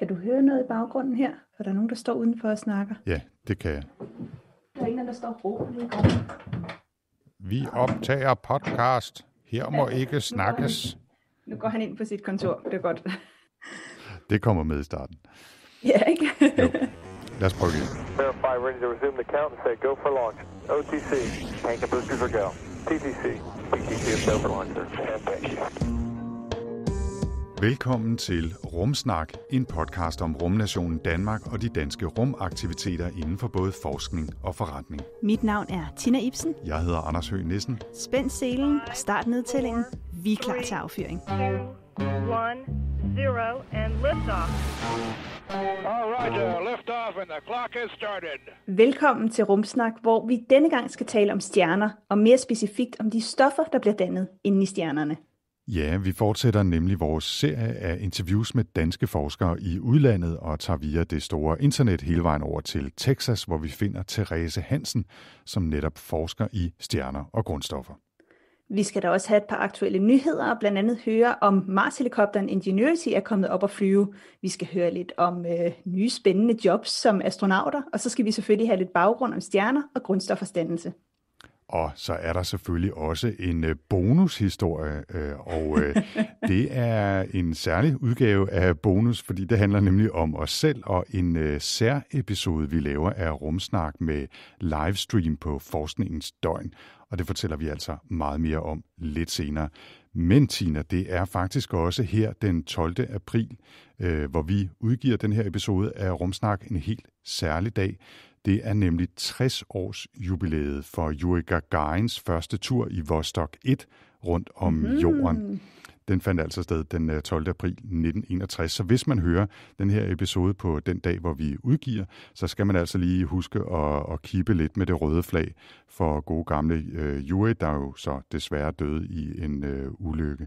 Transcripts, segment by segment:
Kan du høre noget i baggrunden her? For der er nogen, der står udenfor og snakker. Ja, det kan jeg. Der er ingen, der står og Vi optager podcast. Her må ja, ikke snakkes. Nu går, han, nu går han ind på sit kontor. Det er godt. det kommer med i starten. Ja, ikke? jo. Lad os prøve igen. Verify ready to resume the count and say go for launch. OTC, tank and booster for go. TTC, TTC is go for launch, sir. back. you. Velkommen til Rumsnak, en podcast om rumnationen Danmark og de danske rumaktiviteter inden for både forskning og forretning. Mit navn er Tina Ibsen. Jeg hedder Anders Høgh Nissen. Spænd selen og start nedtællingen. Vi er klar til affyring. 1, 0 and All right, uh, lift off and the clock started. Velkommen til Rumsnak, hvor vi denne gang skal tale om stjerner, og mere specifikt om de stoffer, der bliver dannet inde i stjernerne. Ja, vi fortsætter nemlig vores serie af interviews med danske forskere i udlandet og tager via det store internet hele vejen over til Texas, hvor vi finder Therese Hansen, som netop forsker i stjerner og grundstoffer. Vi skal da også have et par aktuelle nyheder, og blandt andet høre om Mars-helikopteren Ingenuity er kommet op at flyve. Vi skal høre lidt om øh, nye spændende jobs som astronauter, og så skal vi selvfølgelig have lidt baggrund om stjerner og grundstofforstandelse. Og så er der selvfølgelig også en øh, bonushistorie, øh, og øh, det er en særlig udgave af bonus, fordi det handler nemlig om os selv og en særepisode, vi laver af Rumsnak med livestream på forskningens døgn. Og det fortæller vi altså meget mere om lidt senere. Men Tina, det er faktisk også her den 12. april, hvor vi udgiver den her episode af Rumsnak en helt særlig dag. Det er nemlig 60 års jubilæet for Yuri Gagarins første tur i Vostok 1 rundt om mm. jorden. Den fandt altså sted den 12. Øh, april 1961. Så hvis man hører den her episode på den dag, hvor vi udgiver, så skal man altså lige huske at, at kippe lidt med det røde flag for gode gamle øh, Jure, der jo så desværre døde i en øh, ulykke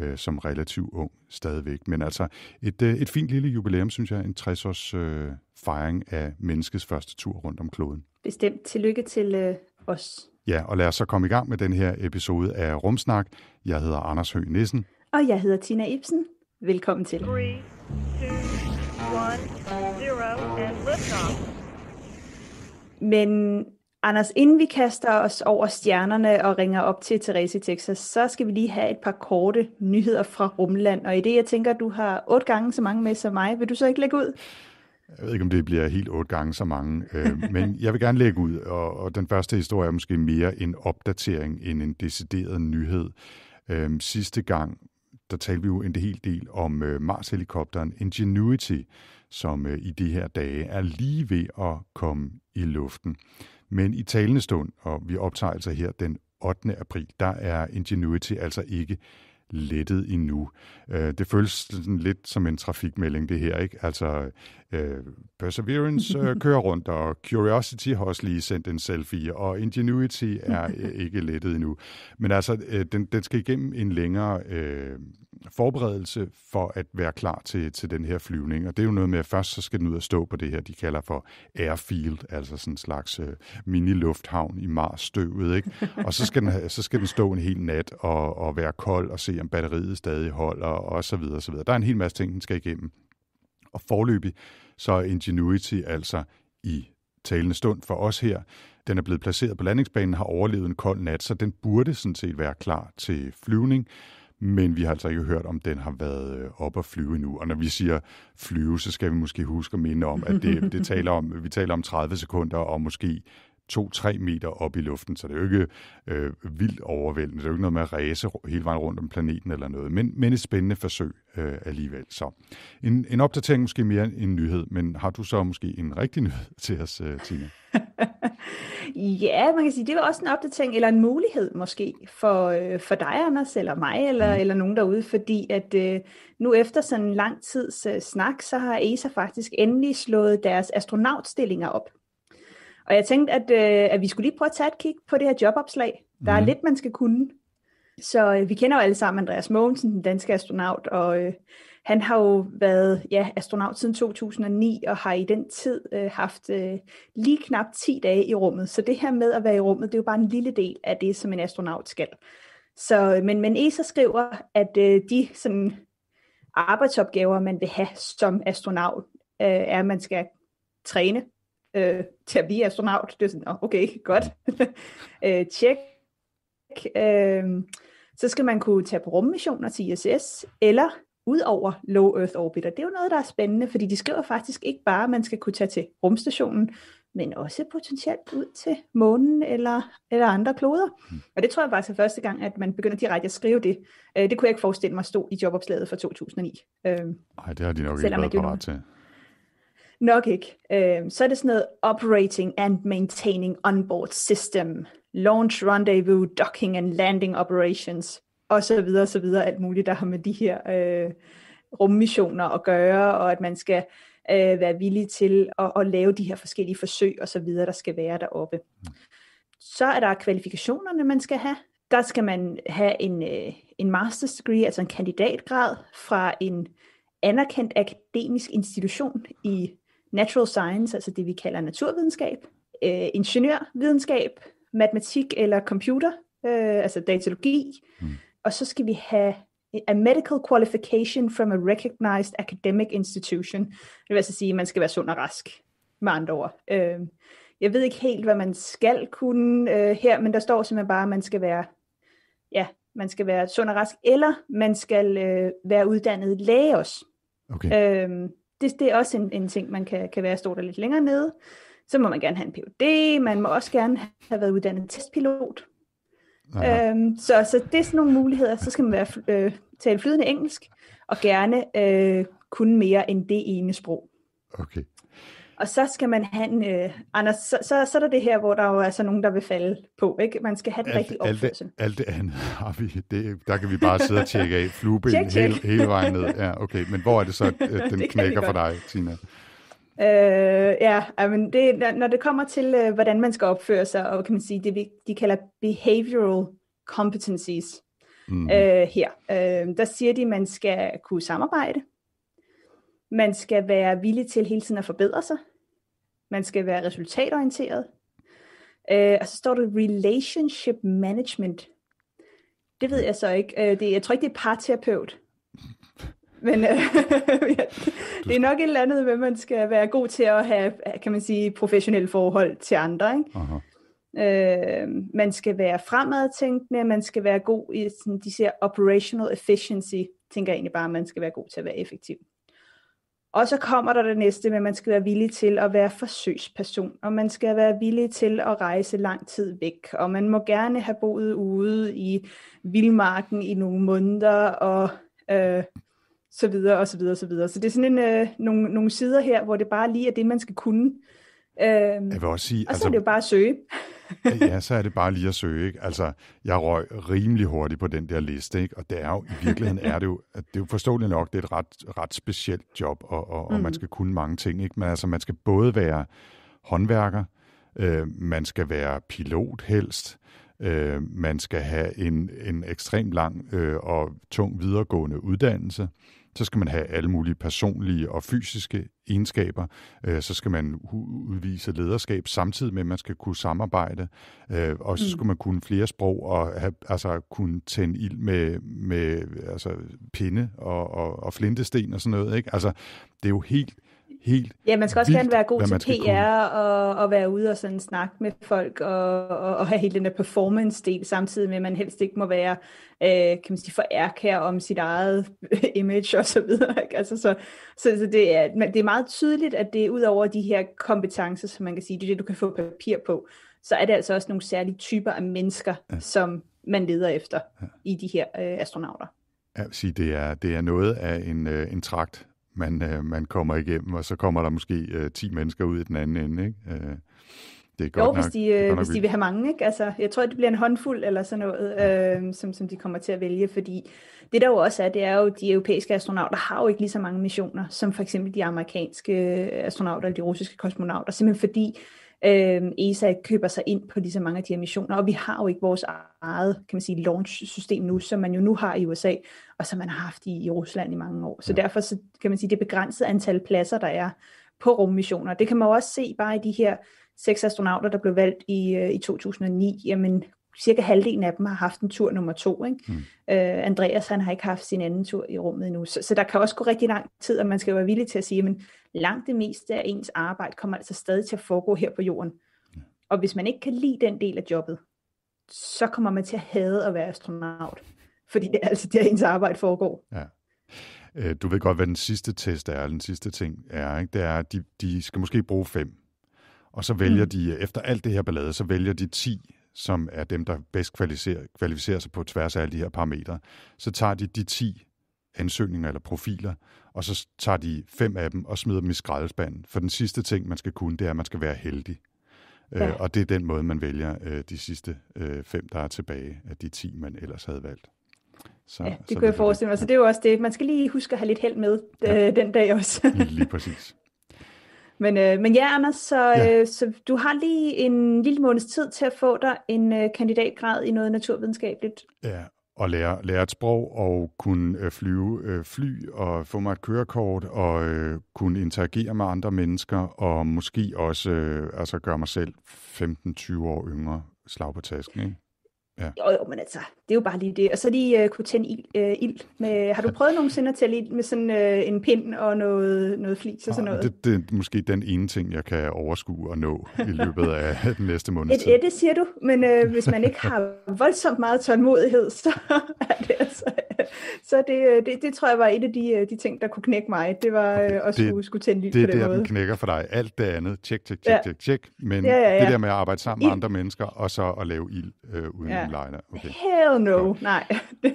øh, som relativt ung stadigvæk. Men altså et, øh, et fint lille jubilæum, synes jeg, en 60-års øh, fejring af menneskets første tur rundt om kloden. Bestemt. Tillykke til øh, os. Ja, og lad os så komme i gang med den her episode af Rumsnak. Jeg hedder Anders Høgh Nissen. Og jeg hedder Tina Ibsen. Velkommen til. 3, 2, 1, 0, and lift off. Men Anders, inden vi kaster os over stjernerne og ringer op til Therese i Texas, så skal vi lige have et par korte nyheder fra Rumland. Og i det, jeg tænker, du har otte gange så mange med som mig, vil du så ikke lægge ud? Jeg ved ikke, om det bliver helt otte gange så mange, øh, men jeg vil gerne lægge ud. Og, og den første historie er måske mere en opdatering end en decideret nyhed. Øh, sidste gang, der talte vi jo en hel del om øh, Mars-helikopteren Ingenuity, som øh, i de her dage er lige ved at komme i luften. Men i talende stund, og vi optager altså her den 8. april, der er Ingenuity altså ikke lettet endnu. Øh, det føles sådan lidt som en trafikmelding, det her, ikke? Altså, øh, Perseverance øh, kører rundt, og Curiosity har også lige sendt en selfie, og Ingenuity er ikke lettet endnu. Men altså, den, den skal igennem en længere øh, forberedelse for at være klar til, til den her flyvning. Og det er jo noget med, at først så skal den ud og stå på det her, de kalder for airfield, altså sådan en slags øh, mini-lufthavn i Mars-støvet. Ikke? Og så skal, den, så skal den stå en hel nat og, og være kold og se, om batteriet stadig holder og så videre, og så videre. Der er en hel masse ting, den skal igennem. Og forløbig så er Ingenuity altså i talende stund for os her. Den er blevet placeret på landingsbanen, har overlevet en kold nat, så den burde sådan set være klar til flyvning men vi har altså ikke hørt, om den har været øh, op at flyve endnu. Og når vi siger flyve, så skal vi måske huske at minde om, at det, det taler om, vi taler om 30 sekunder og måske 2-3 meter op i luften, så det er jo ikke øh, vildt overvældende. Det er jo ikke noget med at ræse hele vejen rundt om planeten eller noget, men, men et spændende forsøg øh, alligevel. Så en, en opdatering måske mere end en nyhed, men har du så måske en rigtig nyhed til os, øh, Tina? ja, man kan sige, det var også en opdatering, eller en mulighed måske, for, øh, for dig, Anders, eller mig, eller, mm. eller nogen derude, fordi at øh, nu efter sådan en lang tids øh, snak, så har ESA faktisk endelig slået deres astronautstillinger op. Og jeg tænkte, at, øh, at vi skulle lige prøve at tage et kig på det her jobopslag. Der mm. er mhm. lidt, man skal kunne. Så øh, vi kender jo alle sammen Andreas Mogensen, den danske astronaut, og øh, han har jo været ja, astronaut siden 2009 og har i den tid øh, haft øh, lige knap 10 dage i rummet. Så det her med at være i rummet, det er jo bare en lille del af det, som en astronaut skal. Så, øh, men, men ESA skriver, at øh, de sådan, arbejdsopgaver, man vil have som astronaut, øh, er, at man skal træne øh, til at blive astronaut. Det er sådan, okay, godt. øh, tjek. Øh, så skal man kunne tage på rummissioner til ISS, eller ud over low earth orbiter. Det er jo noget, der er spændende, fordi de skriver faktisk ikke bare, at man skal kunne tage til rumstationen, men også potentielt ud til månen eller, eller andre kloder. Og det tror jeg bare til første gang, at man begynder direkte at skrive det. Øh, det kunne jeg ikke forestille mig stod i jobopslaget for 2009. Nej, øh, det har de nok ikke været parat til. Nok ikke. Øh, så er det sådan noget Operating and Maintaining Onboard System, Launch Rendezvous, Docking and Landing Operations, og så videre, og så videre, alt muligt, der har med de her øh, rummissioner at gøre, og at man skal øh, være villig til at, at lave de her forskellige forsøg og så videre, der skal være deroppe. Så er der kvalifikationerne, man skal have. Der skal man have en, øh, en master's degree, altså en kandidatgrad fra en anerkendt akademisk institution i natural science, altså det vi kalder naturvidenskab, øh, ingeniørvidenskab, matematik eller computer, øh, altså datalogi, mm. og så skal vi have a medical qualification from a recognized academic institution. Det vil altså sige, at man skal være sund og rask, med andre ord. Øh, jeg ved ikke helt, hvad man skal kunne øh, her, men der står simpelthen bare, at man skal være, ja, man skal være sund og rask, eller man skal øh, være uddannet læge også. Okay. Øhm, det, det er også en, en ting, man kan, kan være stort og lidt længere nede. Så må man gerne have en PhD, man må også gerne have været uddannet testpilot. Øhm, så, så det er sådan nogle muligheder. Så skal man være, øh, tale flydende engelsk, og gerne øh, kunne mere end det ene sprog. Okay. Og så skal man have en, øh, Anders, så, så, så er der det her, hvor der jo er så altså nogen, der vil falde på, ikke? Man skal have den alt, rigtige opførsel. Alt, alt det andet har vi, det, der kan vi bare sidde og tjekke af, flueben check, check. Hele, hele vejen ned. Ja, okay, men hvor er det så, at den knækker for dig, Tina? Øh, ja, men det, når det kommer til, øh, hvordan man skal opføre sig, og kan man sige, det vi, de kalder behavioral competencies mm. øh, her, øh, der siger de, at man skal kunne samarbejde, man skal være villig til hele tiden at forbedre sig. Man skal være resultatorienteret. Øh, og så står der relationship management. Det ved jeg så ikke. Øh, det, jeg tror ikke, det er parterapeut. Men øh, ja, det er nok et eller andet, hvad man skal være god til at have, kan man sige, professionelle forhold til andre. Ikke? Øh, man skal være fremadtænkende, man skal være god i, sådan, de siger operational efficiency, tænker jeg egentlig bare, at man skal være god til at være effektiv. Og så kommer der det næste med, at man skal være villig til at være forsøgsperson, og man skal være villig til at rejse lang tid væk, og man må gerne have boet ude i vildmarken i nogle måneder, og øh, så videre, og så videre, og så videre. Så det er sådan en, øh, nogle, nogle sider her, hvor det bare lige er det, man skal kunne. Øhm, jeg vil også sige, og så altså, er det jo bare at søge. ja, så er det bare lige at søge. Ikke? Altså, jeg røg rimelig hurtigt på den der liste, ikke? og det er jo, i virkeligheden er det jo, at det er jo forståeligt nok, det er et ret, ret specielt job, og, og, mm. og man mm. skal kunne mange ting. Ikke? Men altså, man skal både være håndværker, øh, man skal være pilot helst, øh, man skal have en, en ekstremt lang øh, og tung videregående uddannelse, så skal man have alle mulige personlige og fysiske egenskaber. Øh, så skal man udvise lederskab samtidig med, at man skal kunne samarbejde. Øh, og så mm. skal man kunne flere sprog og have, altså, kunne tænde ild med, med altså, pinde og, og, og flintesten og sådan noget. Ikke? Altså, det er jo helt helt Ja, man skal også vildt, gerne være god til PR og, og være ude og sådan snakke med folk og, og, og have hele den der performance-del, samtidig med, at man helst ikke må være øh, kan man sige, for ærkær om sit eget image og så videre. Ikke? Altså, så, så, så det, er, det er meget tydeligt, at det er ud over de her kompetencer, som man kan sige, det er det, du kan få papir på, så er det altså også nogle særlige typer af mennesker, ja. som man leder efter ja. i de her øh, astronauter. Jeg vil sige, det er, det er noget af en, øh, en trakt man, øh, man kommer igennem, og så kommer der måske øh, 10 mennesker ud i den anden ende. Ikke? Øh, det er godt jo, nok, hvis, de, det er godt øh, hvis de vil have mange. Ikke? Altså, jeg tror, det bliver en håndfuld eller sådan noget, ja. øh, som, som de kommer til at vælge, fordi det der jo også er, det er jo, de europæiske astronauter har jo ikke lige så mange missioner, som for eksempel de amerikanske øh, astronauter eller de russiske kosmonauter, simpelthen fordi øh, ESA køber sig ind på lige så mange af de her missioner, og vi har jo ikke vores eget, kan man sige, launch-system nu, som man jo nu har i USA, og som man har haft i, i Rusland i mange år. Så ja. derfor så, kan man sige, det begrænsede antal pladser, der er på rummissioner. Det kan man jo også se bare i de her seks astronauter, der blev valgt i, øh, i 2009, jamen cirka halvdelen af dem har haft en tur nummer to. Ikke? Mm. Øh, Andreas han har ikke haft sin anden tur i rummet endnu. Så, så der kan også gå rigtig lang tid, og man skal være villig til at sige, at langt det meste af ens arbejde kommer altså stadig til at foregå her på jorden. Mm. Og hvis man ikke kan lide den del af jobbet, så kommer man til at hade at være astronaut. Fordi det er altså der, ens arbejde foregår. Ja. Øh, du ved godt, hvad den sidste test er, den sidste ting er. Ikke? Det er, at de, de skal måske bruge fem. Og så vælger mm. de, efter alt det her ballade, så vælger de 10 som er dem, der bedst kvalificerer, kvalificerer sig på tværs af alle de her parametre, så tager de de 10 ansøgninger eller profiler, og så tager de fem af dem og smider dem i skraldespanden. For den sidste ting, man skal kunne, det er, at man skal være heldig. Øh, ja. Øh, og det er den måde, man vælger øh, de sidste øh, fem, der er tilbage af de 10, man ellers havde valgt. Så, ja, det så kunne jeg forestille mig. Så det er jo også det, man skal lige huske at have lidt held med ja. øh, den dag også. lige præcis. Men, øh, men ja, Anders, så, ja. Øh, så du har lige en lille måneds tid til at få dig en øh, kandidatgrad i noget naturvidenskabeligt. Ja, og lære, lære et sprog og kunne øh, flyve øh, fly og få mig et kørekort og øh, kunne interagere med andre mennesker og måske også øh, altså gøre mig selv 15-20 år yngre slag på tasken. Ikke? Ja. Jo, men altså, det er jo bare lige det. Og så lige uh, kunne tænde ild. Uh, ild med, har du prøvet nogensinde at tælle ild med sådan uh, en pind og noget, noget flis og ah, sådan noget? Det, det er måske den ene ting, jeg kan overskue og nå i løbet af den næste måned. Et ætte, siger du, men uh, hvis man ikke har voldsomt meget tålmodighed, så er det altså så det, øh, det, det tror jeg var et af de, øh, de ting, der kunne knække mig. Det var øh, at skulle, skulle tænde lys det, på den det måde. Det er knækker for dig. Alt det andet, tjek, tjek, tjek, ja. tjek, tjek. Men ja, ja, ja. det der med at arbejde sammen med andre mennesker, og så at lave ild øh, uden ja. en lejner. Okay. Hell no, så. nej.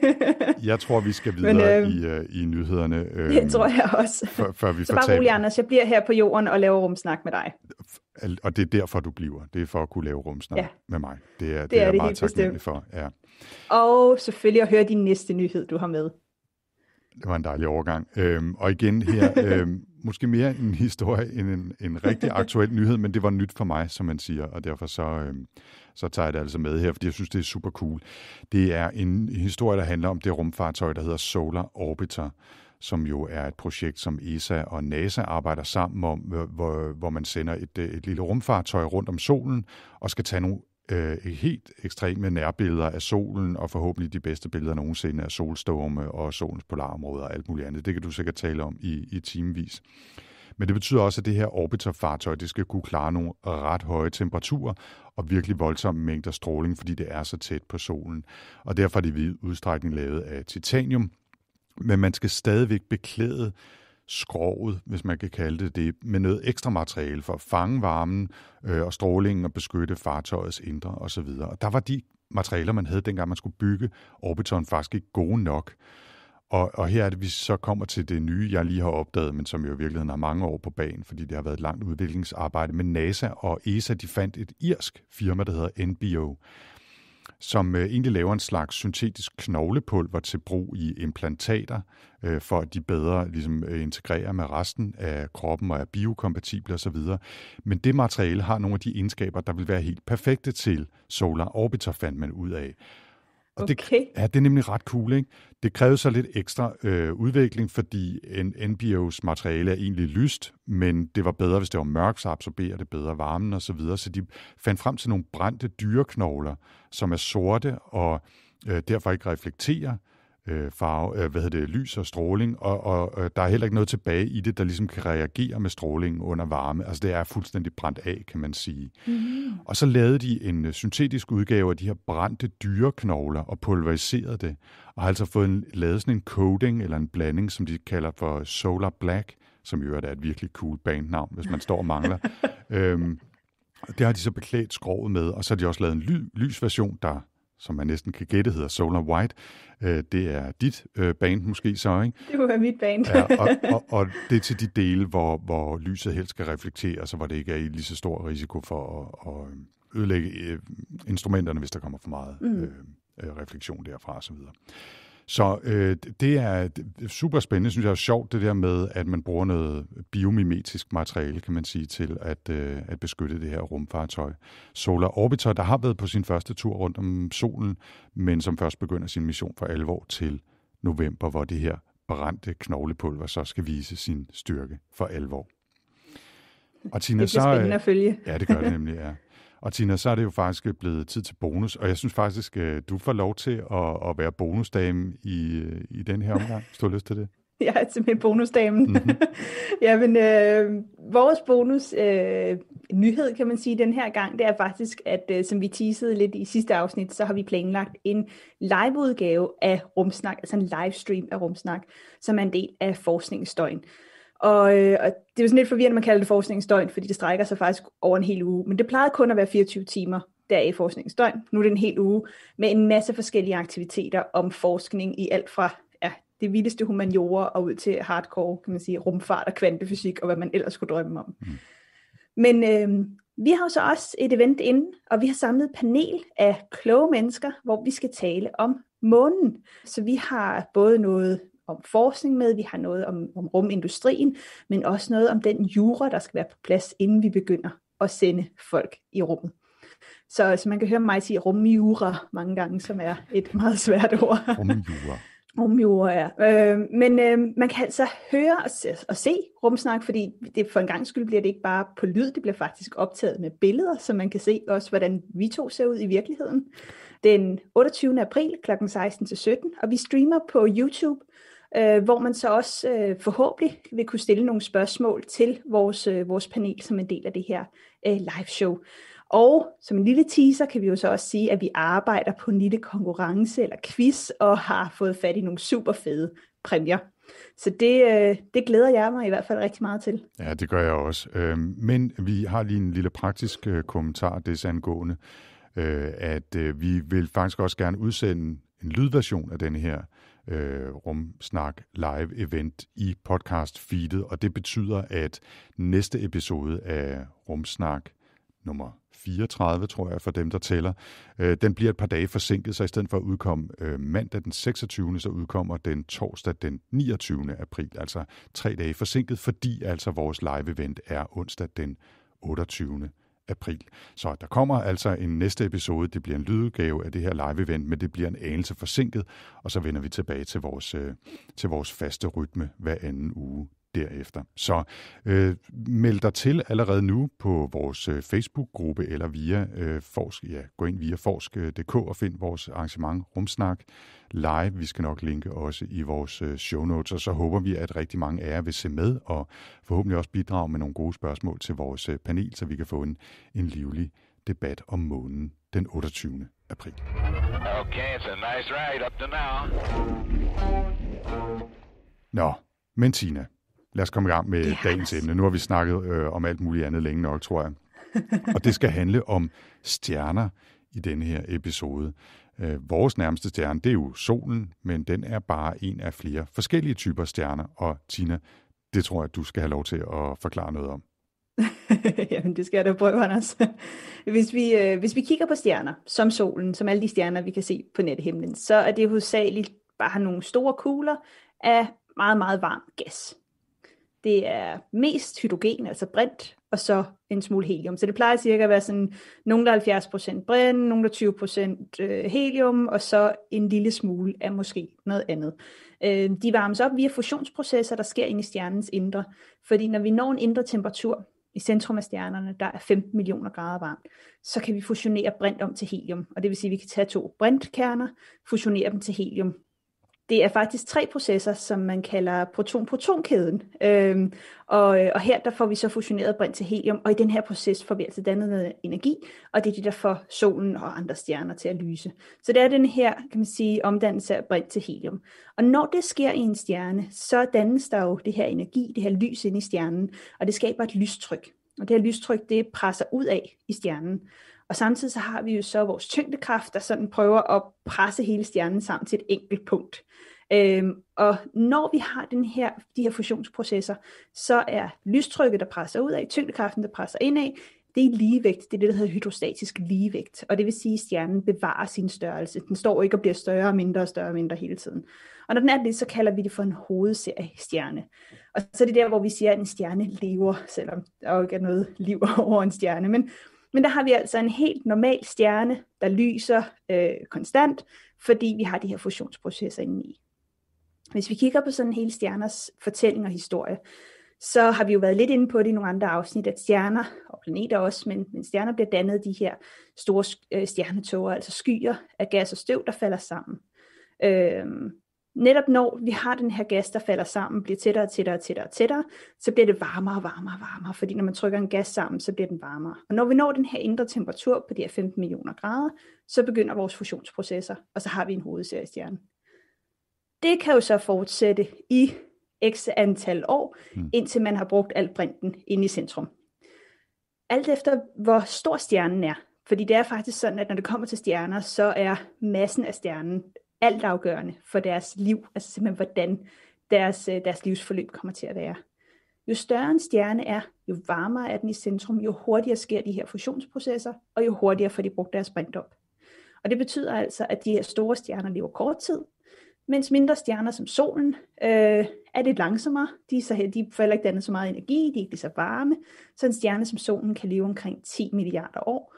jeg tror, vi skal videre Men, øh, i, øh, i nyhederne. Øh, det øhm, tror jeg også. Før, før vi så bare rolig, Anders. Jeg bliver her på jorden og laver rumsnak med dig. Og det er derfor, du bliver. Det er for at kunne lave rumsnak ja. med mig. Det er, det, det er, er det meget taknemmelig for. Ja. Og selvfølgelig at høre din næste nyhed, du har med. Det var en dejlig overgang. Øhm, og igen her, øhm, måske mere en historie end en, en rigtig aktuel nyhed, men det var nyt for mig, som man siger, og derfor så, øhm, så tager jeg det altså med her, fordi jeg synes, det er super cool. Det er en historie, der handler om det rumfartøj, der hedder Solar Orbiter, som jo er et projekt, som ESA og NASA arbejder sammen om, hvor, hvor man sender et, et lille rumfartøj rundt om solen og skal tage nogle øh, helt ekstreme nærbilleder af solen, og forhåbentlig de bedste billeder nogensinde af solstorme og solens polarområder og alt muligt andet. Det kan du sikkert tale om i, i timevis. Men det betyder også, at det her orbiterfartøj, det skal kunne klare nogle ret høje temperaturer og virkelig voldsomme mængder stråling, fordi det er så tæt på solen. Og derfor er det i vid udstrækning lavet af titanium, men man skal stadigvæk beklæde skroget, hvis man kan kalde det det, med noget ekstra materiale for at fange varmen øh, og strålingen og beskytte fartøjets indre osv. Og der var de materialer, man havde dengang, man skulle bygge Orbiton, faktisk ikke gode nok. Og, og her er det, vi så kommer til det nye, jeg lige har opdaget, men som jo i virkeligheden har mange år på banen, fordi det har været et langt udviklingsarbejde. med NASA og ESA, de fandt et irsk firma, der hedder NBO, som øh, egentlig laver en slags syntetisk knoglepulver til brug i implantater, øh, for at de bedre ligesom, øh, integrerer med resten af kroppen og er biokompatible osv. Men det materiale har nogle af de egenskaber, der vil være helt perfekte til Solar Orbiter, fandt man ud af. Og det, okay. Ja, det er nemlig ret cool. Ikke? Det krævede så lidt ekstra øh, udvikling, fordi en NBO's materiale er egentlig lyst, men det var bedre, hvis det var mørkt, så absorberer det bedre varmen osv. Så, videre. så de fandt frem til nogle brændte dyreknogler, som er sorte og øh, derfor ikke reflekterer, øh, farve, øh, hvad hedder det, lys og stråling, og, og øh, der er heller ikke noget tilbage i det, der ligesom kan reagere med strålingen under varme. Altså det er fuldstændig brændt af, kan man sige. Mm. Og så lavede de en øh, syntetisk udgave af de her brændte dyreknogler og pulveriserede det, og har altså fået en, lavet sådan en coating eller en blanding, som de kalder for Solar Black, som i øvrigt er et virkelig cool bandnavn, hvis man står og mangler. øhm, det har de så beklædt skroget med, og så har de også lavet en ly- lysversion, der som man næsten kan gætte, hedder Solar White. Øh, det er dit øh, band måske så, ikke? Det var mit band. ja, og, og, og det er til de dele, hvor, hvor lyset helst skal reflektere, så hvor det ikke er i lige så stor risiko for at, at ødelægge øh, instrumenterne, hvis der kommer for meget mm. øh, refleksion derfra osv. Så øh, det er super spændende, synes jeg er sjovt, det der med, at man bruger noget biomimetisk materiale, kan man sige, til at, øh, at beskytte det her rumfartøj. Solar Orbiter, der har været på sin første tur rundt om solen, men som først begynder sin mission for alvor til november, hvor det her brændte knoglepulver så skal vise sin styrke for alvor. Og Tina, det bliver så, spændende at øh, følge. Ja, det gør det nemlig, ja. Og Tina, så er det jo faktisk øh, blevet tid til bonus, og jeg synes faktisk, øh, du får lov til at, at være bonusdame i, øh, i den her omgang, hvis du har lyst til det. Jeg er simpelthen bonusdamen. Mm-hmm. Jamen, øh, vores bonus øh, nyhed, kan man sige, den her gang, det er faktisk, at øh, som vi teasede lidt i sidste afsnit, så har vi planlagt en liveudgave af Rumsnak, altså en livestream af Rumsnak, som er en del af forskningsstøjen. Og, øh, og det er jo sådan lidt forvirrende, man kalder det forskningsdøgn, fordi det strækker sig faktisk over en hel uge. Men det plejede kun at være 24 timer der i forskningsdøgn. Nu er det en hel uge med en masse forskellige aktiviteter om forskning i alt fra ja, det vildeste humaniora og ud til hardcore, kan man sige, rumfart og kvantefysik og hvad man ellers skulle drømme om. Mm. Men øh, vi har så også et event inde, og vi har samlet panel af kloge mennesker, hvor vi skal tale om månen. Så vi har både noget om forskning med, vi har noget om, om rumindustrien, men også noget om den jura, der skal være på plads, inden vi begynder at sende folk i rummet. Så, så man kan høre mig sige rumjura mange gange, som er et meget svært ord. Rumjura. rumjura, ja. Øh, men øh, man kan altså høre og se, og se rumsnak, fordi det for en gang skyld bliver det ikke bare på lyd, det bliver faktisk optaget med billeder, så man kan se også, hvordan vi to ser ud i virkeligheden. Den 28. april kl. 16-17, og vi streamer på YouTube øh, hvor man så også øh, forhåbentlig vil kunne stille nogle spørgsmål til vores, øh, vores panel som en del af det her øh, live show. Og som en lille teaser kan vi jo så også sige, at vi arbejder på en lille konkurrence eller quiz og har fået fat i nogle super fede præmier. Så det, øh, det glæder jeg mig i hvert fald rigtig meget til. Ja, det gør jeg også. Øh, men vi har lige en lille praktisk øh, kommentar desangående, at vi vil faktisk også gerne udsende en lydversion af den her øh, Rumsnak Live Event i podcast feedet, og det betyder, at næste episode af Rumsnak nummer 34, tror jeg, for dem, der tæller. Øh, den bliver et par dage forsinket, så i stedet for at udkomme øh, mandag den 26., så udkommer den torsdag den 29. april, altså tre dage forsinket, fordi altså vores live-event er onsdag den 28 april. Så der kommer altså en næste episode. Det bliver en lydgave af det her live-event, men det bliver en anelse forsinket, og så vender vi tilbage til vores, øh, til vores faste rytme hver anden uge derefter. Så øh, meld dig til allerede nu på vores øh, Facebook-gruppe eller via øh, Forsk. Ja, gå ind via forsk.dk og find vores arrangement Rumsnak live. Vi skal nok linke også i vores øh, show notes, og så håber vi, at rigtig mange af jer vil se med og forhåbentlig også bidrage med nogle gode spørgsmål til vores øh, panel, så vi kan få en, en livlig debat om månen den 28. april. Okay, it's a nice ride up to now. Nå, men Tina, lad os komme i gang med yes. dagens emne. Nu har vi snakket øh, om alt muligt andet længe nok, tror jeg. og det skal handle om stjerner i denne her episode. Øh, vores nærmeste stjerne, det er jo solen, men den er bare en af flere forskellige typer stjerner. Og Tina, det tror jeg, du skal have lov til at forklare noget om. Jamen, det skal jeg da prøve, Anders. Hvis vi, øh, hvis vi kigger på stjerner, som solen, som alle de stjerner, vi kan se på nethimlen, så er det hovedsageligt bare nogle store kugler af meget, meget varm gas det er mest hydrogen, altså brint, og så en smule helium. Så det plejer cirka at være sådan, nogle der er 70% brint, nogle der 20% øh, helium, og så en lille smule af måske noget andet. Øh, de varmes op via fusionsprocesser, der sker inde i stjernens indre. Fordi når vi når en indre temperatur i centrum af stjernerne, der er 15 millioner grader varmt, så kan vi fusionere brint om til helium. Og det vil sige, at vi kan tage to brintkerner, fusionere dem til helium, det er faktisk tre processer, som man kalder proton-proton-kæden. Øhm, og, øh, og her der får vi så fusioneret brint til helium, og i den her proces får vi altså dannet noget energi, og det er det, der får solen og andre stjerner til at lyse. Så det er den her, kan man sige, omdannelse af brint til helium. Og når det sker i en stjerne, så dannes der jo det her energi, det her lys ind i stjernen, og det skaber et lystryk. Og det her lystryk, det presser ud af i stjernen. Og samtidig så har vi jo så vores tyngdekraft, der sådan prøver at presse hele stjernen sammen til et enkelt punkt. Øhm, og når vi har den her, de her fusionsprocesser, så er lystrykket, der presser ud af, tyngdekraften, der presser ind af, det er ligevægt. Det er det, der hedder hydrostatisk ligevægt. Og det vil sige, at stjernen bevarer sin størrelse. Den står ikke og bliver større og mindre og større og mindre hele tiden. Og når den er det, så kalder vi det for en hovedseriestjerne. Og så er det der, hvor vi siger, at en stjerne lever, selvom der ikke er noget liv over en stjerne. Men, men der har vi altså en helt normal stjerne, der lyser øh, konstant, fordi vi har de her fusionsprocesser indeni. Hvis vi kigger på sådan hele stjerners fortælling og historie, så har vi jo været lidt inde på det i nogle andre afsnit, at stjerner og planeter også, men, men stjerner bliver dannet de her store øh, stjernetåger, altså skyer af gas og støv, der falder sammen. Øhm, netop når vi har den her gas, der falder sammen, bliver tættere og tættere og tættere tættere, så bliver det varmere og varmere og varmere, fordi når man trykker en gas sammen, så bliver den varmere. Og når vi når den her indre temperatur på de her 15 millioner grader, så begynder vores fusionsprocesser, og så har vi en hovedserie stjerne. Det kan jo så fortsætte i x antal år, mm. indtil man har brugt al brinten inde i centrum. Alt efter hvor stor stjernen er. Fordi det er faktisk sådan, at når det kommer til stjerner, så er massen af stjernen altafgørende for deres liv. Altså simpelthen, hvordan deres, øh, deres livsforløb kommer til at være. Jo større en stjerne er, jo varmere er den i centrum, jo hurtigere sker de her fusionsprocesser, og jo hurtigere får de brugt deres brint op. Og det betyder altså, at de her store stjerner lever kort tid, mens mindre stjerner som solen øh, er lidt langsommere. De, er så, de får heller ikke dannet så meget energi, de er ikke så varme, så en stjerne som solen kan leve omkring 10 milliarder år.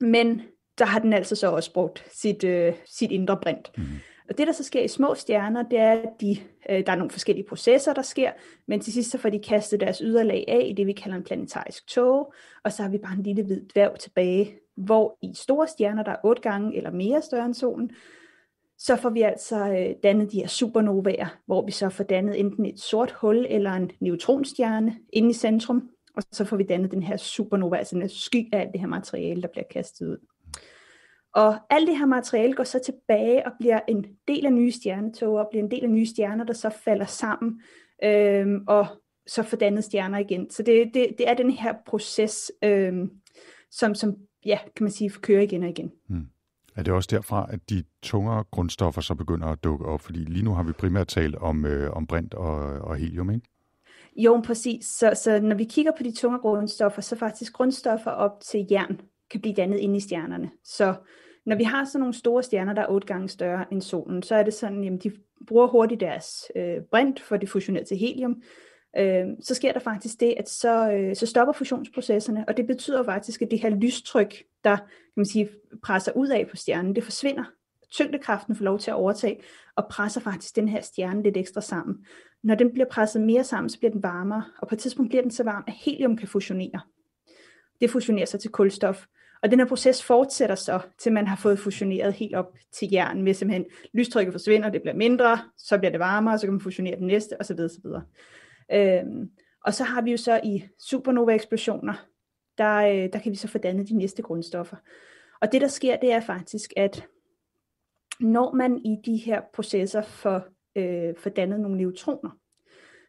Men der har den altså så også brugt sit, øh, sit indre brint. Mm. Og det, der så sker i små stjerner, det er, at de, øh, der er nogle forskellige processer, der sker, men til sidst så får de kastet deres yderlag af i det, vi kalder en planetarisk tåge, og så har vi bare en lille hvid dværg tilbage, hvor i store stjerner, der er otte gange eller mere større end solen, så får vi altså øh, dannet de her supernovaer, hvor vi så får dannet enten et sort hul eller en neutronstjerne inde i centrum, og så får vi dannet den her supernova, altså en sky af alt det her materiale, der bliver kastet ud. Og alt det her materiale går så tilbage og bliver en del af nye stjernetoger, og bliver en del af nye stjerner, der så falder sammen, øhm, og så får dannet stjerner igen. Så det, det, det er den her proces, øhm, som, som ja, kan man sige, kører igen og igen. Mm. Er det også derfra, at de tungere grundstoffer så begynder at dukke op? Fordi lige nu har vi primært talt om, øh, om brint og, og helium, ikke? Jo, præcis. Så, så når vi kigger på de tungere grundstoffer, så faktisk grundstoffer op til jern kan blive dannet inde i stjernerne. Så når vi har sådan nogle store stjerner, der er otte gange større end solen, så er det sådan, at de bruger hurtigt deres øh, brint, for det fusioneret til helium, øh, så sker der faktisk det, at så, øh, så stopper fusionsprocesserne, og det betyder faktisk, at det her lystryk, der kan man sige, presser ud af på stjernen, det forsvinder. Tyngdekraften får lov til at overtage, og presser faktisk den her stjerne lidt ekstra sammen. Når den bliver presset mere sammen, så bliver den varmere, og på et tidspunkt bliver den så varm, at helium kan fusionere. Det fusionerer sig til kulstof, og den her proces fortsætter så, til man har fået fusioneret helt op til jern, med simpelthen lystrykket forsvinder, det bliver mindre, så bliver det varmere, så kan man fusionere den næste, osv. osv. Øhm, og så har vi jo så i supernova-eksplosioner, der, øh, der kan vi så få dannet de næste grundstoffer. Og det der sker, det er faktisk, at når man i de her processer får, øh, får dannet nogle neutroner,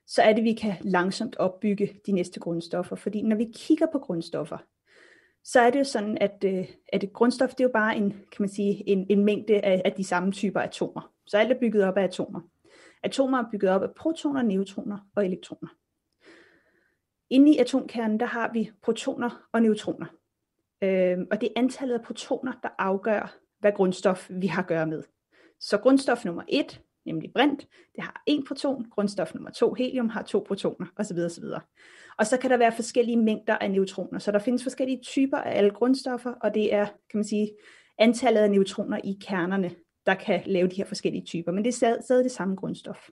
så er det, vi kan langsomt opbygge de næste grundstoffer. Fordi når vi kigger på grundstoffer, så er det jo sådan, at, øh, at et grundstof, det er jo bare en, kan man sige, en, en mængde af, af de samme typer atomer. Så alt er bygget op af atomer. Atomer er bygget op af protoner, neutroner og elektroner. Inde i atomkernen, der har vi protoner og neutroner. Øhm, og det er antallet af protoner, der afgør, hvad grundstof vi har at gøre med. Så grundstof nummer 1, nemlig brint, det har en proton, grundstof nummer 2, helium, har to protoner osv. osv. Og så kan der være forskellige mængder af neutroner, så der findes forskellige typer af alle grundstoffer, og det er, kan man sige, antallet af neutroner i kernerne, der kan lave de her forskellige typer, men det er stadig det samme grundstof.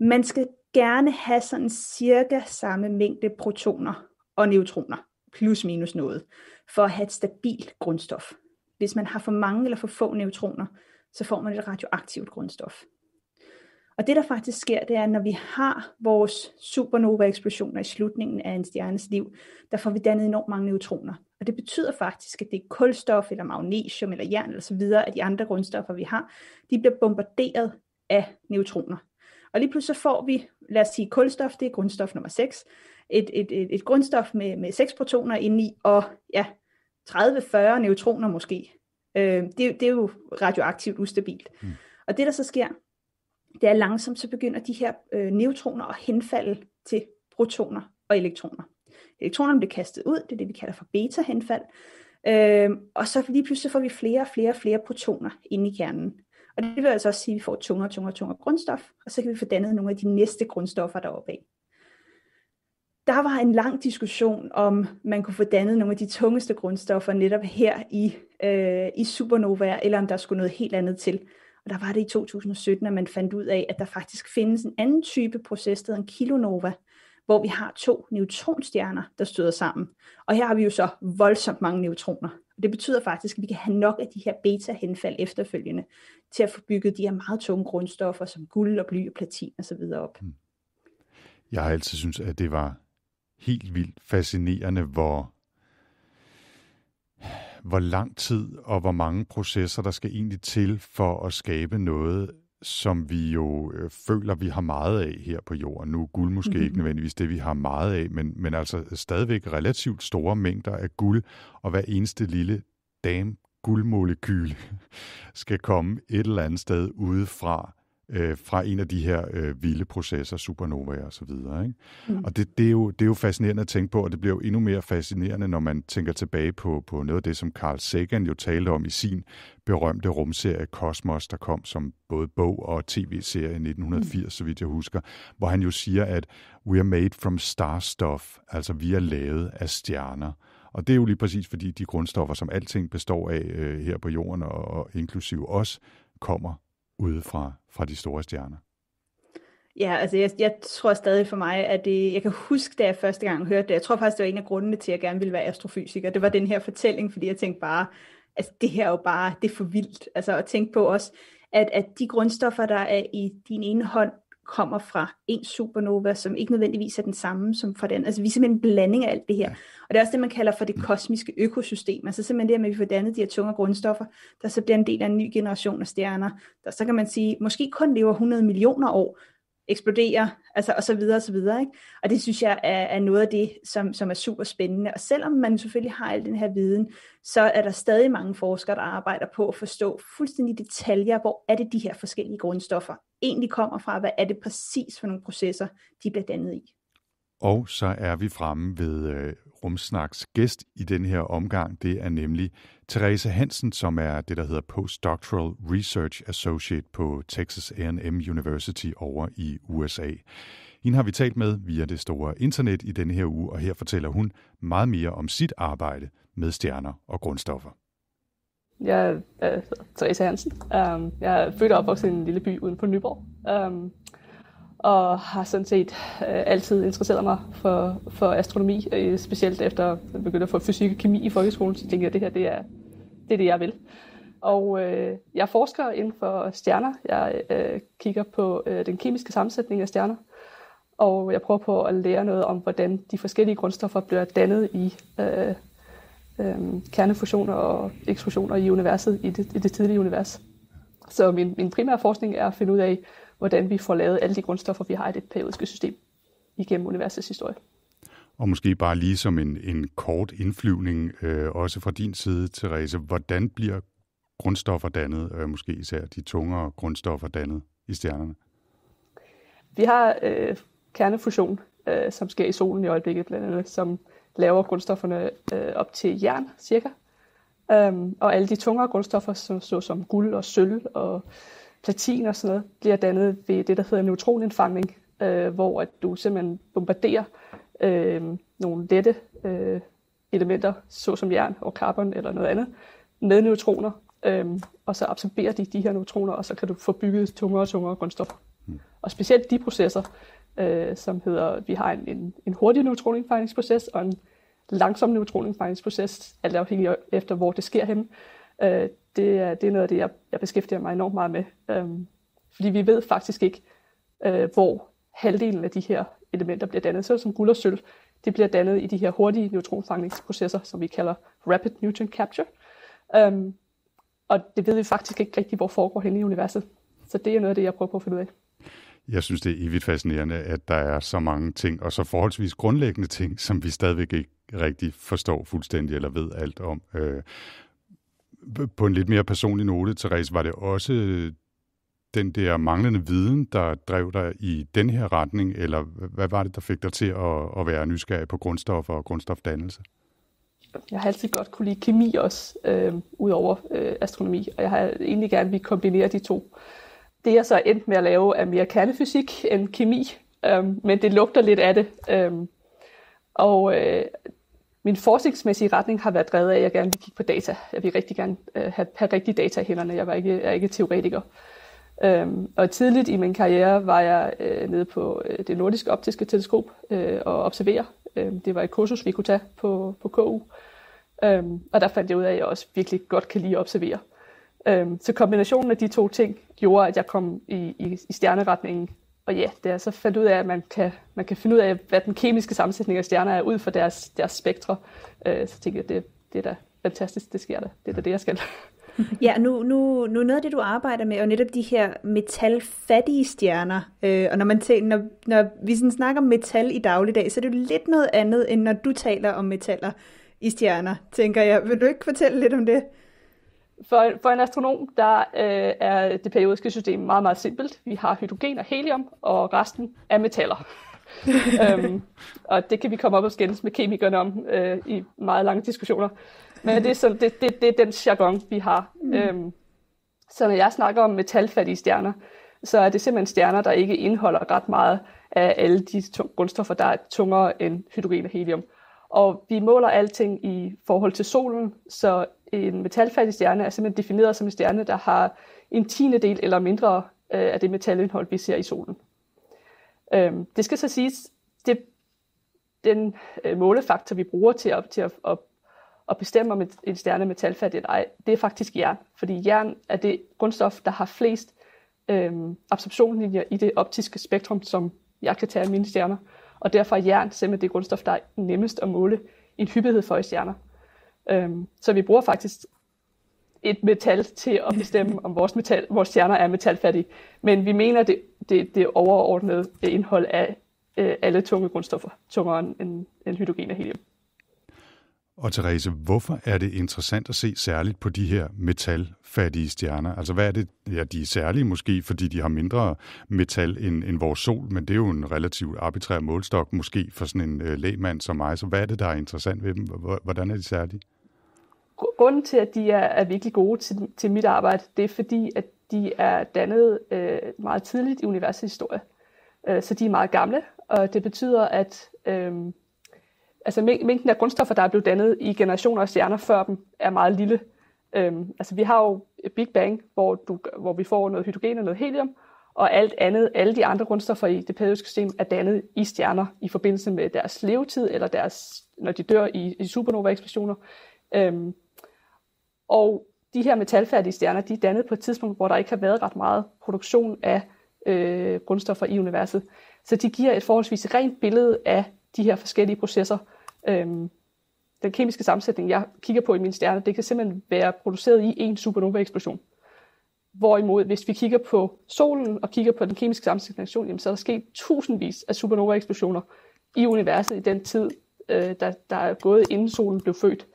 Man skal gerne have sådan cirka samme mængde protoner og neutroner, plus minus noget, for at have et stabilt grundstof. Hvis man har for mange eller for få neutroner, så får man et radioaktivt grundstof. Og det der faktisk sker, det er, at når vi har vores supernova-eksplosioner i slutningen af en stjernes liv, der får vi dannet enormt mange neutroner. Og det betyder faktisk, at det er kulstof eller magnesium eller jern eller så videre at de andre grundstoffer, vi har, de bliver bombarderet af neutroner. Og lige pludselig så får vi, lad os sige kulstof, det er grundstof nummer 6, et, et, et, et grundstof med, med 6 protoner indeni, og ja, 30-40 neutroner måske. Øh, det, det er jo radioaktivt ustabilt. Mm. Og det der så sker, det er langsomt, så begynder de her øh, neutroner at henfalde til protoner og elektroner. Elektronerne bliver kastet ud, det er det, vi kalder for beta-henfald. Øhm, og så lige pludselig får vi flere og flere og flere protoner inde i kernen. Og det vil altså også sige, at vi får tungere og tungere og tungere grundstof, og så kan vi få dannet nogle af de næste grundstoffer deroppe af. Der var en lang diskussion om, man kunne få dannet nogle af de tungeste grundstoffer netop her i, øh, i supernovaer, eller om der skulle noget helt andet til. Og der var det i 2017, at man fandt ud af, at der faktisk findes en anden type proces, der hedder en kilonova, hvor vi har to neutronstjerner, der støder sammen. Og her har vi jo så voldsomt mange neutroner. Og det betyder faktisk, at vi kan have nok af de her beta-henfald efterfølgende, til at få bygget de her meget tunge grundstoffer, som guld og bly og platin osv. op. Hmm. Jeg har altid synes at det var helt vildt fascinerende, hvor hvor lang tid og hvor mange processer, der skal egentlig til for at skabe noget, som vi jo øh, føler, vi har meget af her på jorden. Nu er guld måske mm-hmm. ikke nødvendigvis det, vi har meget af, men, men altså stadigvæk relativt store mængder af guld, og hver eneste lille dam guldmolekyl skal komme et eller andet sted udefra øh, fra en af de her øh, vilde processer, supernovaer og så videre. Ikke? Mm. Og det, det, er jo, det er jo fascinerende at tænke på, og det bliver jo endnu mere fascinerende, når man tænker tilbage på, på noget af det, som Carl Sagan jo talte om i sin berømte rumserie Kosmos, der kom som både bog og tv-serie i 1980, mm. så vidt jeg husker, hvor han jo siger, at we are made from star stuff, altså vi er lavet af stjerner. Og det er jo lige præcis fordi de grundstoffer, som alting består af øh, her på jorden og, og inklusive os, kommer ude fra, fra de store stjerner? Ja, altså jeg, jeg tror stadig for mig, at det, jeg kan huske, da jeg første gang hørte det, jeg tror faktisk, det var en af grundene til, at jeg gerne ville være astrofysiker, det var den her fortælling, fordi jeg tænkte bare, altså det her er jo bare, det er for vildt, altså at tænke på også, at, at de grundstoffer, der er i din ene hånd, kommer fra en supernova, som ikke nødvendigvis er den samme som fra den. Altså vi er simpelthen en blanding af alt det her. Og det er også det, man kalder for det kosmiske økosystem. Altså simpelthen det her med, at vi får dannet de her tunge grundstoffer, der så bliver en del af en ny generation af stjerner. Der så kan man sige, måske kun lever 100 millioner år, eksploderer, altså og så videre og så videre. Ikke? Og det synes jeg er, er noget af det, som, som er super spændende. Og selvom man selvfølgelig har al den her viden, så er der stadig mange forskere, der arbejder på at forstå fuldstændig detaljer, hvor er det de her forskellige grundstoffer egentlig kommer fra, hvad er det præcis for nogle processer, de bliver dannet i. Og så er vi fremme ved øh, Rumsnaks gæst i den her omgang, det er nemlig Therese Hansen, som er det, der hedder Postdoctoral Research Associate på Texas A&M University over i USA. Hende har vi talt med via det store internet i denne her uge, og her fortæller hun meget mere om sit arbejde med stjerner og grundstoffer. Jeg er øh, Therese Hansen. Um, jeg er født og opvokset i en lille by uden for Nyborg. Um, og har sådan set øh, altid interesseret mig for, for astronomi, øh, specielt efter at jeg begyndte at få fysik og kemi i folkeskolen, så tænkte jeg, at det her det er, det er det, jeg vil. Og øh, jeg forsker inden for stjerner. Jeg øh, kigger på øh, den kemiske sammensætning af stjerner, og jeg prøver på at lære noget om, hvordan de forskellige grundstoffer bliver dannet i øh, øh, kernefusioner og eksplosioner i universet, i det, i det tidlige univers. Så min, min primære forskning er at finde ud af, hvordan vi får lavet alle de grundstoffer, vi har i det periodiske system igennem universets historie. Og måske bare lige som en, en kort indflyvning, øh, også fra din side, Therese, hvordan bliver grundstoffer dannet, øh, måske især de tungere grundstoffer dannet i stjernerne? Vi har øh, kernefusion, øh, som sker i solen i øjeblikket blandt andet, som laver grundstofferne øh, op til jern cirka. Øhm, og alle de tungere grundstoffer, som, såsom guld og sølv og øh, platin og sådan noget, bliver dannet ved det, der hedder neutronindfangning, øh, hvor at du simpelthen bombarderer øh, nogle lette øh, elementer, såsom jern og carbon eller noget andet, med neutroner, øh, og så absorberer de de her neutroner, og så kan du få bygget tungere og tungere grundstoffer. Mm. Og specielt de processer, øh, som hedder, vi har en, en, en hurtig neutronindfangningsproces og en langsom neutronindfangningsproces, alt afhængig efter, hvor det sker henne, øh, det, er, det er noget af det, jeg, jeg beskæftiger mig enormt meget med. Øhm, fordi vi ved faktisk ikke, øh, hvor halvdelen af de her elementer bliver dannet. Så som guld og sølv, det bliver dannet i de her hurtige neutronfangningsprocesser, som vi kalder rapid neutron capture. Øhm, og det ved vi faktisk ikke rigtig, hvor foregår hen i universet. Så det er noget af det, jeg prøver på at finde ud af. Jeg synes, det er evigt fascinerende, at der er så mange ting, og så forholdsvis grundlæggende ting, som vi stadigvæk ikke rigtig forstår fuldstændig eller ved alt om. Øh, på en lidt mere personlig note, Therese, var det også den der manglende viden, der drev dig i den her retning, eller hvad var det, der fik dig til at, at være nysgerrig på grundstoffer og grundstofdannelse? Jeg har altid godt kunne lide kemi også, øh, ud over øh, astronomi, og jeg har egentlig gerne vil kombinere de to. Det jeg så endt med at lave er mere kernefysik end kemi, øh, men det lugter lidt af det. Øh, og øh, min forskningsmæssige retning har været drevet af, at jeg gerne vil kigge på data. Jeg vil rigtig gerne øh, have, have rigtige data i hænderne. Jeg, var ikke, jeg er ikke teoretiker. Øhm, og tidligt i min karriere var jeg øh, nede på øh, det nordiske optiske teleskop øh, og observere. Øhm, det var et kursus, vi kunne tage på, på KU. Øhm, og der fandt jeg ud af, at jeg også virkelig godt kan lide at observere. Øhm, så kombinationen af de to ting gjorde, at jeg kom i, i, i stjerneretningen og ja, det er så fandt ud af, at man kan, man kan finde ud af, hvad den kemiske sammensætning af stjerner er ud fra deres, deres spektre. Øh, så tænkte jeg, det, det er da fantastisk, det sker da. Det er da det, jeg skal. Ja, nu, nu, nu noget af det, du arbejder med, er jo netop de her metalfattige stjerner. Øh, og når, man tænker, når, når vi sådan snakker metal i dagligdag, så er det jo lidt noget andet, end når du taler om metaller i stjerner, tænker jeg. Vil du ikke fortælle lidt om det? For, for en astronom, der øh, er det periodiske system meget, meget simpelt. Vi har hydrogen og helium, og resten er metaller. øhm, og det kan vi komme op og skændes med kemikerne om øh, i meget lange diskussioner. Men det er, sådan, det, det, det er den jargon, vi har. Mm. Øhm, så når jeg snakker om metalfattige stjerner, så er det simpelthen stjerner, der ikke indeholder ret meget af alle de grundstoffer, der er tungere end hydrogen og helium. Og vi måler alting i forhold til solen, så en metalfattig stjerne er simpelthen defineret som en stjerne, der har en tiende del eller mindre øh, af det metalindhold, vi ser i solen. Øh, det skal så siges, det, den øh, målefaktor, vi bruger til at, til at, at, at bestemme, om en stjerne er metalfattig eller ej, det er faktisk jern. Fordi jern er det grundstof, der har flest øh, absorptionslinjer i det optiske spektrum, som jeg kan tage af mine stjerner. Og derfor er jern simpelthen det grundstof, der er nemmest at måle en hyppighed for i stjerner. Øhm, så vi bruger faktisk et metal til at bestemme, om vores, metal, vores stjerner er metalfattige. Men vi mener, det, det, det overordnede indhold af øh, alle tunge grundstoffer, tungere end, end hydrogen og helium. Og Therese, hvorfor er det interessant at se særligt på de her metalfattige stjerner? Altså hvad er det? Ja, de er særlige måske, fordi de har mindre metal end, end vores sol, men det er jo en relativt arbitrær målstok måske for sådan en øh, lægmand som mig. Så hvad er det, der er interessant ved dem? Hvordan er de særlige? grunden til, at de er, er virkelig gode til, til mit arbejde, det er fordi, at de er dannet øh, meget tidligt i universets historie. Øh, så de er meget gamle, og det betyder, at øh, altså mængden af grundstoffer, der er blevet dannet i generationer af stjerner før dem, er meget lille. Øh, altså vi har jo Big Bang, hvor, du, hvor vi får noget hydrogen og noget helium, og alt andet, alle de andre grundstoffer i det periodiske system er dannet i stjerner i forbindelse med deres levetid, eller deres, når de dør i, i supernova-eksplosioner. Øhm, og de her metalfærdige stjerner, de er dannet på et tidspunkt, hvor der ikke har været ret meget produktion af øh, grundstoffer i universet. Så de giver et forholdsvis rent billede af de her forskellige processer. Øhm, den kemiske sammensætning, jeg kigger på i mine stjerner, det kan simpelthen være produceret i en supernova-eksplosion. Hvorimod, hvis vi kigger på solen og kigger på den kemiske sammensætning, jamen, så er der sket tusindvis af supernova-eksplosioner i universet i den tid, øh, der, der er gået inden solen blev født.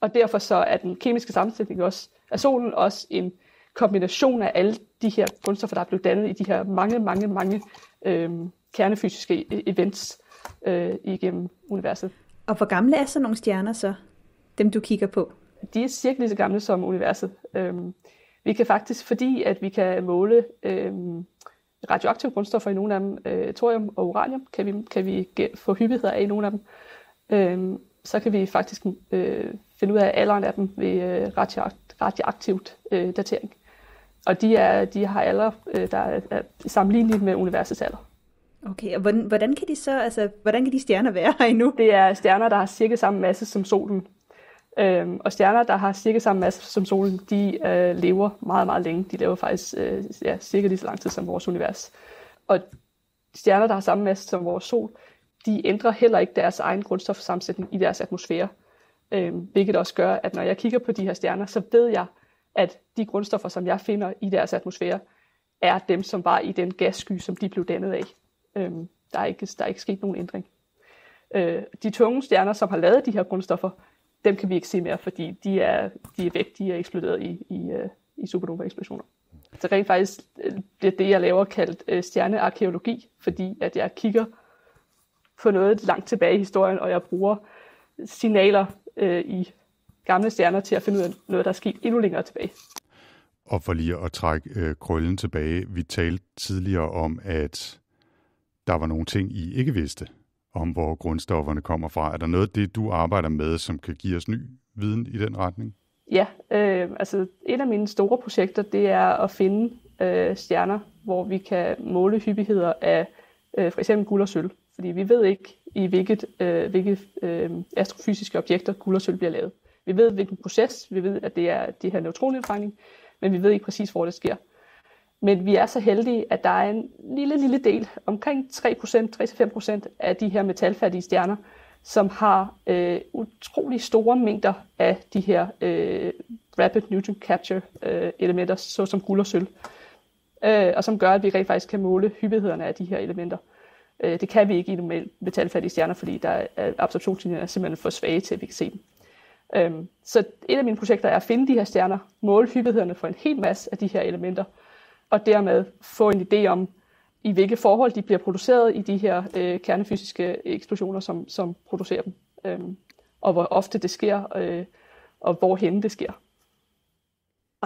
Og derfor så er den kemiske sammensætning også, af solen også en kombination af alle de her grundstoffer, der er blevet dannet i de her mange, mange, mange øh, kernefysiske e-, events øh, igennem universet. Og hvor gamle er så nogle stjerner så, dem du kigger på? De er cirka lige så gamle som universet. Øh, vi kan faktisk, fordi at vi kan måle øh, radioaktive grundstoffer i nogle af dem, øh, thorium og uranium, kan vi, kan vi få hyppigheder af i nogle af dem, øh, så kan vi faktisk øh, finde ud af alderen af dem ved øh, radioaktivt øh, datering. Og de, er, de har alder, øh, der er, sammenlignet med universets alder. Okay, og hvordan, hvordan kan de så, altså, hvordan kan de stjerner være her endnu? Det er stjerner, der har cirka samme masse som solen. Øhm, og stjerner, der har cirka samme masse som solen, de øh, lever meget, meget længe. De lever faktisk øh, ja, cirka lige så lang tid som vores univers. Og stjerner, der har samme masse som vores sol, de ændrer heller ikke deres egen grundstofsammensætning i deres atmosfære. Øh, hvilket også gør, at når jeg kigger på de her stjerner, så ved jeg, at de grundstoffer, som jeg finder i deres atmosfære, er dem, som var i den gassky, som de blev dannet af. Øh, der, er ikke, der er ikke sket nogen ændring. Øh, de tunge stjerner, som har lavet de her grundstoffer, dem kan vi ikke se mere, fordi de er, de er væk, de er eksploderet i, i, øh, i supernova-eksplosioner. Så rent faktisk øh, bliver det, jeg laver, kaldt øh, stjernearkeologi, fordi at jeg kigger på noget langt tilbage i historien, og jeg bruger signaler øh, i gamle stjerner til at finde ud af noget, der er sket endnu længere tilbage. Og for lige at trække øh, krøllen tilbage, vi talte tidligere om, at der var nogle ting, I ikke vidste om, hvor grundstofferne kommer fra. Er der noget af det, du arbejder med, som kan give os ny viden i den retning? Ja, øh, altså et af mine store projekter, det er at finde øh, stjerner, hvor vi kan måle hyppigheder af øh, for eksempel guld og sølv. Fordi vi ved ikke, i hvilket, øh, hvilke øh, astrofysiske objekter guld og sølv bliver lavet. Vi ved, hvilken proces, vi ved, at det er de her neutronindfangning, men vi ved ikke præcis, hvor det sker. Men vi er så heldige, at der er en lille, lille del, omkring 3%, 3-5% af de her metalfattige stjerner, som har øh, utrolig store mængder af de her øh, rapid neutron capture øh, elementer, såsom guld og sølv, øh, og som gør, at vi rent faktisk kan måle hyppighederne af de her elementer. Øh, Øh, det kan vi ikke i normalt metalfattige stjerner, fordi der er absorptionslinjerne simpelthen for svage til, at vi kan se dem. Øhm, så et af mine projekter er at finde de her stjerner, måle hyppighederne for en hel masse af de her elementer, og dermed få en idé om, i hvilke forhold de bliver produceret i de her øh, kernefysiske eksplosioner, som, som producerer dem, øhm, og hvor ofte det sker, øh, og hvorhen det sker.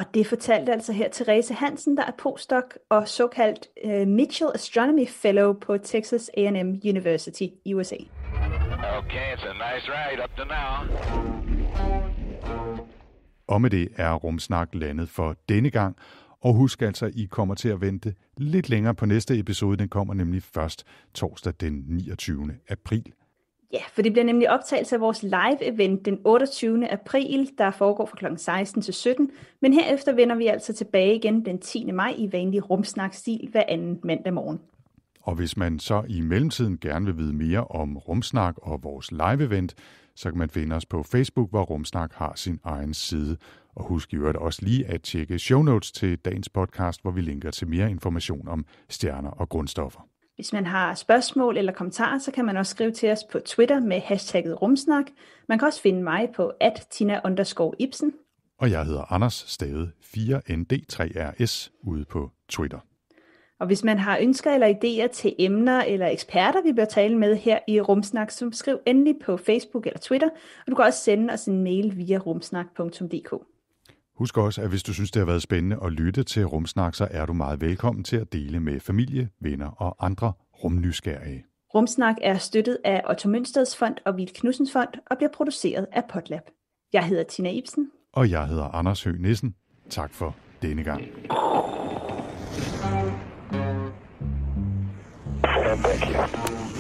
Og det fortalte altså her Therese Hansen, der er postdoc og såkaldt uh, Mitchell Astronomy Fellow på Texas A&M University i USA. Okay, it's a nice ride up to now. Og med det er Rumsnak landet for denne gang. Og husk altså, I kommer til at vente lidt længere på næste episode. Den kommer nemlig først torsdag den 29. april. Ja, for det bliver nemlig optagelse af vores live-event den 28. april, der foregår fra kl. 16 til 17. Men herefter vender vi altså tilbage igen den 10. maj i vanlig rumsnakstil hver anden mandag morgen. Og hvis man så i mellemtiden gerne vil vide mere om Rumsnak og vores live-event, så kan man finde os på Facebook, hvor Rumsnak har sin egen side. Og husk i øvrigt også lige at tjekke show notes til dagens podcast, hvor vi linker til mere information om stjerner og grundstoffer. Hvis man har spørgsmål eller kommentarer, så kan man også skrive til os på Twitter med hashtagget rumsnak. Man kan også finde mig på at Tina Ibsen. Og jeg hedder Anders Stade 4ND3RS ude på Twitter. Og hvis man har ønsker eller idéer til emner eller eksperter, vi bør tale med her i Rumsnak, så skriv endelig på Facebook eller Twitter, og du kan også sende os en mail via rumsnak.dk. Husk også, at hvis du synes, det har været spændende at lytte til Rumsnak, så er du meget velkommen til at dele med familie, venner og andre rumnysgerrige. Rumsnak er støttet af Otto Mønsteds Fond og Vild Knudsens Fond og bliver produceret af Potlab. Jeg hedder Tina Ibsen. Og jeg hedder Anders Høgh Nissen. Tak for denne gang. Thank you.